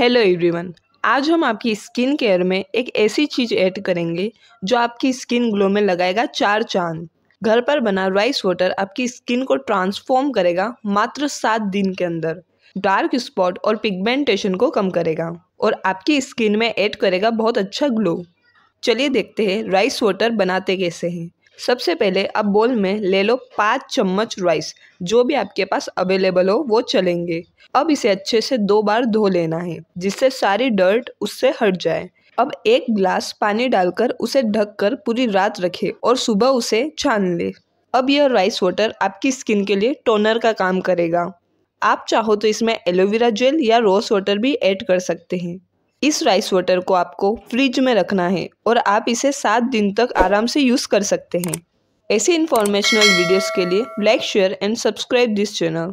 hello everyone आज हम आपकी स्किन केयर में एक ऐसी चीज़ ऐड करेंगे जो आपकी स्किन ग्लो में लगाएगा चार चांद घर पर बना राइस वाटर आपकी स्किन को ट्रांसफॉर्म करेगा मात्र सात दिन के अंदर डार्क स्पॉट और पिगमेंटेशन को कम करेगा और आपकी स्किन में ऐड करेगा बहुत अच्छा ग्लो चलिए देखते हैं राइस वाटर बनाते कैसे हैं सबसे पहले आप बोल में ले लो पाँच चम्मच राइस जो भी आपके पास अवेलेबल हो वो चलेंगे अब इसे अच्छे से दो बार धो लेना है जिससे सारी डर्ट उससे हट जाए अब एक ग्लास पानी डालकर उसे ढककर पूरी रात रखें और सुबह उसे छान ले अब यह राइस वाटर आपकी स्किन के लिए टोनर का काम करेगा आप चाहो तो इसमें एलोवेरा जेल या रोज़ वाटर भी ऐड कर सकते हैं इस राइस वाटर को आपको फ्रिज में रखना है और आप इसे सात दिन तक आराम से यूज़ कर सकते हैं ऐसे इन्फॉर्मेशनल वीडियोस के लिए like share and subscribe this channel